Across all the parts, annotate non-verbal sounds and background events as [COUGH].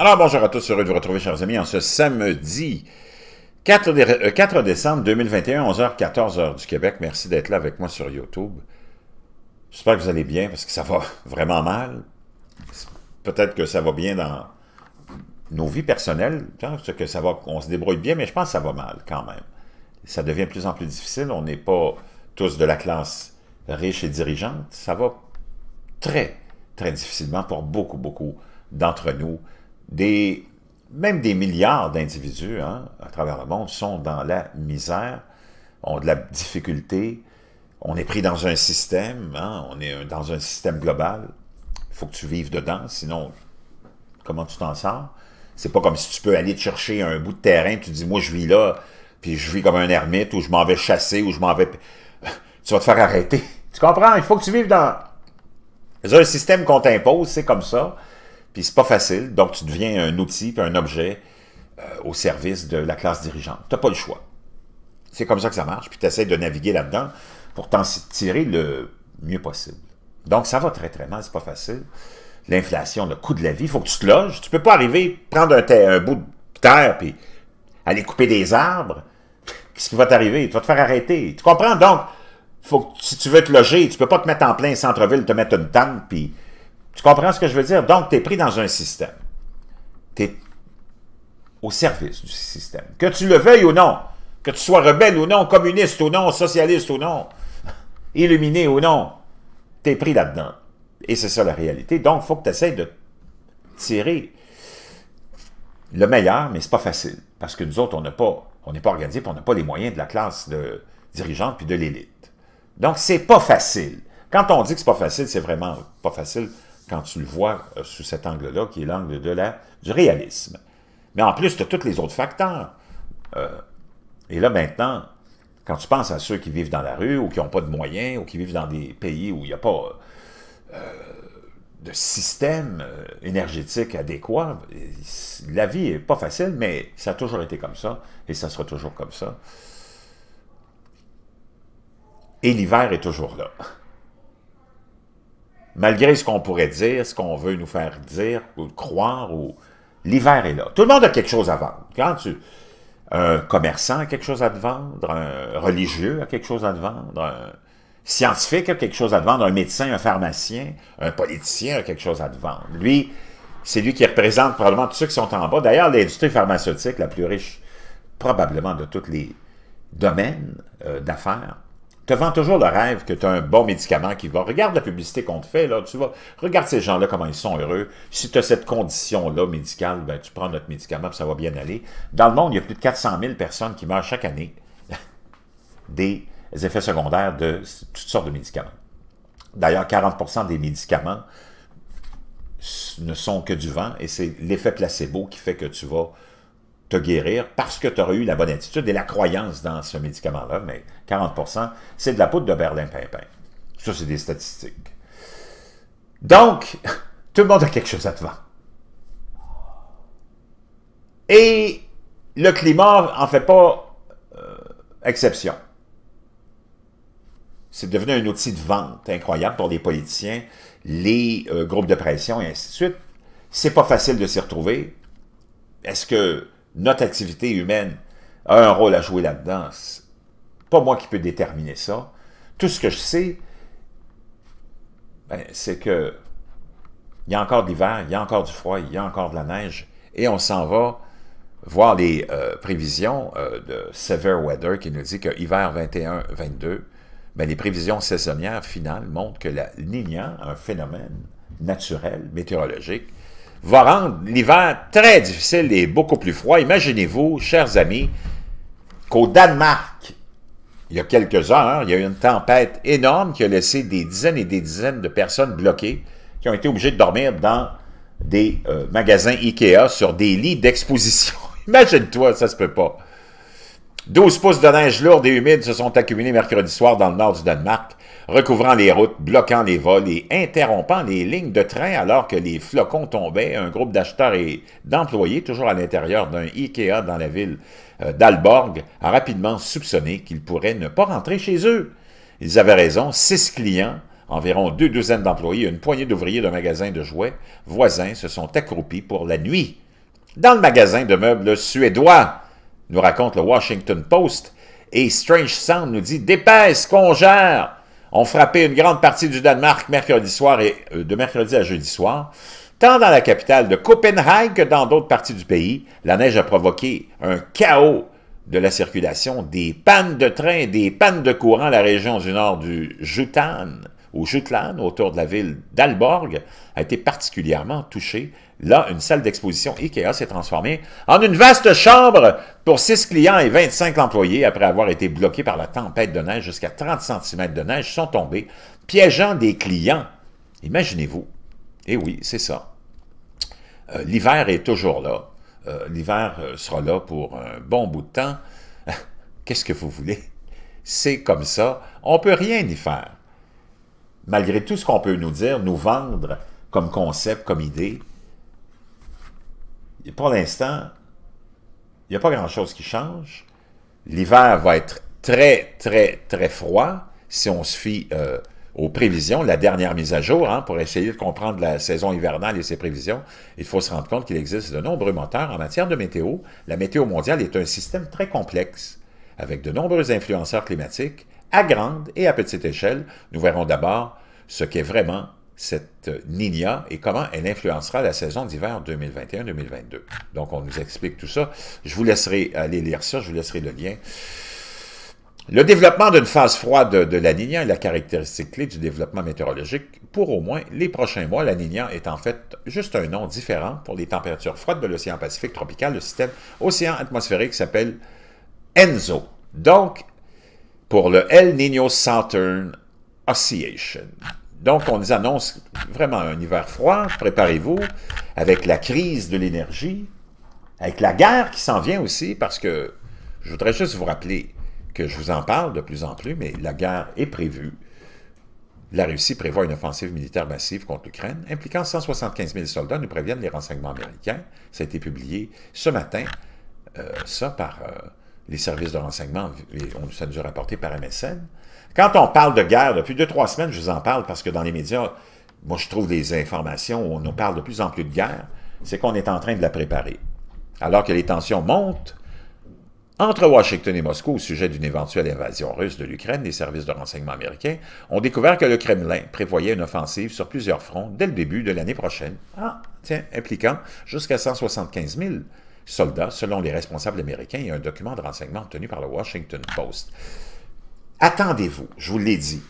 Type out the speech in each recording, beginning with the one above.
Alors bonjour à tous, heureux de vous retrouver chers amis en ce samedi 4, euh, décembre 2021, 11h, 14h du Québec. Merci d'être là avec moi sur YouTube. J'espère que vous allez bien parce que ça va [LAUGHS] vraiment mal. Peut-être que ça va bien dans nos vies personnelles, hein, que ça va, on se débrouille bien, mais je pense que ça va mal quand même. Ça devient de plus en plus difficile. On n'est pas tous de la classe riche et dirigeante. Ça va très, très difficilement pour beaucoup, beaucoup d'entre nous des, même des milliards d'individus hein, à travers le monde sont dans la misère, ont de la difficulté, on est pris dans un système, hein, on est dans un système global, il faut que tu vives dedans, sinon comment tu t'en sors? C'est pas comme si tu peux aller te chercher un bout de terrain, tu dis moi je vis là, puis je vis comme un ermite, ou je m'en vais chasser, ou je m'en vais... [LAUGHS] tu vas te faire arrêter. Tu comprends? Il faut que tu vives dans un système qu'on t'impose, c'est comme ça. Puis c'est pas facile, donc tu deviens un outil puis un objet euh, au service de la classe dirigeante. Tu n'as pas le choix. C'est comme ça que ça marche, puis tu essaies de naviguer là-dedans pour t'en tirer le mieux possible. Donc ça va très très mal, c'est pas facile. L'inflation, le coût de la vie, il faut que tu te loges. Tu peux pas arriver, prendre un, un bout de terre puis aller couper des arbres. Qu'est-ce qui va t'arriver? Tu vas te faire arrêter. Tu comprends? Donc, faut que, si tu veux te loger, tu peux pas te mettre en plein centre-ville, te mettre une tente, puis tu comprends ce que je veux dire? Donc, tu es pris dans un système. Tu es au service du système. Que tu le veuilles ou non, que tu sois rebelle ou non, communiste ou non, socialiste ou non, [LAUGHS] illuminé ou non, tu es pris là-dedans. Et c'est ça la réalité. Donc, il faut que tu essaies de tirer le meilleur, mais c'est pas facile. Parce que nous autres, on n'a pas, on n'est pas organisé, on n'a pas les moyens de la classe de dirigeante puis de l'élite. Donc, c'est pas facile. Quand on dit que c'est pas facile, c'est vraiment pas facile quand tu le vois euh, sous cet angle-là, qui est l'angle de du réalisme. Mais en plus, tu as tous les autres facteurs. Euh, et là, maintenant, quand tu penses à ceux qui vivent dans la rue ou qui n'ont pas de moyens ou qui vivent dans des pays où il n'y a pas euh, de système énergétique adéquat, la vie n'est pas facile, mais ça a toujours été comme ça et ça sera toujours comme ça. Et l'hiver est toujours là malgré ce qu'on pourrait dire, ce qu'on veut nous faire dire ou croire, ou l'hiver est là. Tout le monde a quelque chose à vendre. Quand tu, un commerçant a quelque chose à vendre, un religieux a quelque chose à vendre, un scientifique a quelque chose à vendre, un médecin, un pharmacien, un politicien a quelque chose à vendre. Lui, c'est lui qui représente probablement tous ceux qui sont en bas. D'ailleurs, l'industrie pharmaceutique, la plus riche probablement de tous les domaines euh, d'affaires, te vends toujours le rêve que tu as un bon médicament qui va. Regarde la publicité qu'on te fait, là, tu vas. Regarde ces gens-là, comment ils sont heureux. Si tu as cette condition-là médicale, ben, tu prends notre médicament, ça va bien aller. Dans le monde, il y a plus de 400 000 personnes qui meurent chaque année [LAUGHS] des effets secondaires de toutes sortes de médicaments. D'ailleurs, 40 des médicaments ne sont que du vent, et c'est l'effet placebo qui fait que tu vas te guérir parce que tu aurais eu la bonne attitude et la croyance dans ce médicament-là, mais 40 c'est de la poudre de berlin-pimpin. Ça, c'est des statistiques. Donc, [LAUGHS] tout le monde a quelque chose à te vendre. Et le climat en fait pas euh, exception. C'est devenu un outil de vente incroyable pour les politiciens, les euh, groupes de pression et ainsi de suite. C'est pas facile de s'y retrouver. Est-ce que notre activité humaine a un rôle à jouer là-dedans. Pas moi qui peux déterminer ça. Tout ce que je sais, ben, c'est que il y a encore de l'hiver, il y a encore du froid, il y a encore de la neige, et on s'en va voir les euh, prévisions euh, de Severe Weather qui nous dit que hiver 21-22, ben, les prévisions saisonnières finales montrent que la Niña, un phénomène naturel, météorologique, va rendre l'hiver très difficile et beaucoup plus froid. Imaginez-vous, chers amis, qu'au Danemark, il y a quelques heures, il y a eu une tempête énorme qui a laissé des dizaines et des dizaines de personnes bloquées qui ont été obligées de dormir dans des euh, magasins IKEA sur des lits d'exposition. [LAUGHS] Imagine-toi, ça se peut pas. 12 pouces de neige lourde et humide se sont accumulés mercredi soir dans le nord du Danemark recouvrant les routes, bloquant les vols et interrompant les lignes de train alors que les flocons tombaient. Un groupe d'acheteurs et d'employés, toujours à l'intérieur d'un IKEA dans la ville euh, d'Alborg, a rapidement soupçonné qu'ils pourraient ne pas rentrer chez eux. Ils avaient raison, six clients Environ deux douzaines d'employés et une poignée d'ouvriers d'un magasin de jouets voisins se sont accroupis pour la nuit. Dans le magasin de meubles suédois, nous raconte le Washington Post, et Strange Sound nous dit « Dépêche congère ont frappé une grande partie du Danemark mercredi soir et euh, de mercredi à jeudi soir. Tant dans la capitale de Copenhague que dans d'autres parties du pays, la neige a provoqué un chaos de la circulation, des pannes de train, des pannes de courant, la région du nord du Jutan, au Jutland, autour de la ville d'Alborg, a été particulièrement touchée. Là, une salle d'exposition IKEA s'est transformée en une vaste chambre pour 6 clients et 25 employés après avoir été bloqués par la tempête de neige. Jusqu'à 30 cm de neige sont tombés, piégeant des clients. Imaginez-vous. Eh oui, c'est ça. Euh, l'hiver est toujours là. Euh, l'hiver euh, sera là pour un bon bout de temps. [LAUGHS] Qu'est-ce que vous voulez? C'est comme ça. On ne peut rien y faire malgré tout ce qu'on peut nous dire, nous vendre comme concept, comme idée, pour l'instant, il n'y a pas grand-chose qui change. L'hiver va être très, très, très froid si on se fie euh, aux prévisions, la dernière mise à jour, hein, pour essayer de comprendre la saison hivernale et ses prévisions, il faut se rendre compte qu'il existe de nombreux moteurs en matière de météo. La météo mondiale est un système très complexe, avec de nombreux influenceurs climatiques à grande et à petite échelle. Nous verrons d'abord ce qu'est vraiment cette euh, Nina et comment elle influencera la saison d'hiver 2021-2022. Donc, on nous explique tout ça. Je vous laisserai aller lire ça, je vous laisserai le lien. Le développement d'une phase froide de la Nina est la caractéristique clé du développement météorologique pour au moins les prochains mois. La Nina est en fait juste un nom différent pour les températures froides de l'océan Pacifique tropical. Le système océan atmosphérique s'appelle ENZO. Donc, pour le El Niño Southern Oscillation. Donc, on nous annonce vraiment un hiver froid. Préparez-vous avec la crise de l'énergie, avec la guerre qui s'en vient aussi, parce que je voudrais juste vous rappeler que je vous en parle de plus en plus, mais la guerre est prévue. La Russie prévoit une offensive militaire massive contre l'Ukraine, impliquant 175 000 soldats, nous préviennent les renseignements américains. Ça a été publié ce matin, euh, ça par euh, les services de renseignement, et on, ça nous est rapporté par MSN. Quand on parle de guerre, depuis deux, trois semaines, je vous en parle parce que dans les médias, moi, je trouve des informations où on nous parle de plus en plus de guerre, c'est qu'on est en train de la préparer. Alors que les tensions montent entre Washington et Moscou au sujet d'une éventuelle invasion russe de l'Ukraine, les services de renseignement américains ont découvert que le Kremlin prévoyait une offensive sur plusieurs fronts dès le début de l'année prochaine, ah, tiens, impliquant jusqu'à 175 000 soldats, selon les responsables américains et un document de renseignement obtenu par le Washington Post. Attendez-vous, je vous l'ai dit,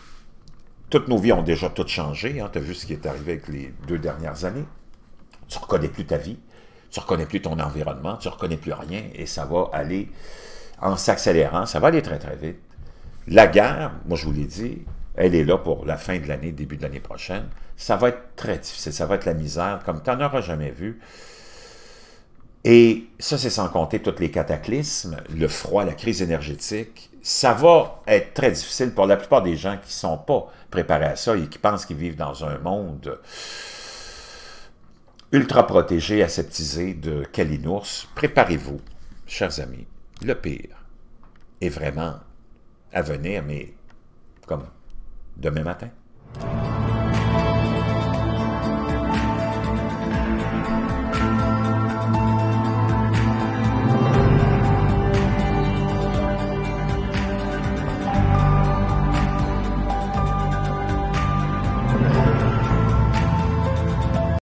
toutes nos vies ont déjà toutes changé. Hein. Tu as vu ce qui est arrivé avec les deux dernières années. Tu reconnais plus ta vie, tu reconnais plus ton environnement, tu reconnais plus rien et ça va aller en s'accélérant, ça va aller très très vite. La guerre, moi je vous l'ai dit, elle est là pour la fin de l'année, début de l'année prochaine. Ça va être très difficile, ça va être la misère comme tu n'en auras jamais vu. Et ça, c'est sans compter tous les cataclysmes, le froid, la crise énergétique. Ça va être très difficile pour la plupart des gens qui ne sont pas préparés à ça et qui pensent qu'ils vivent dans un monde ultra protégé, aseptisé de Kalinours. Préparez-vous, chers amis. Le pire est vraiment à venir, mais comme demain matin.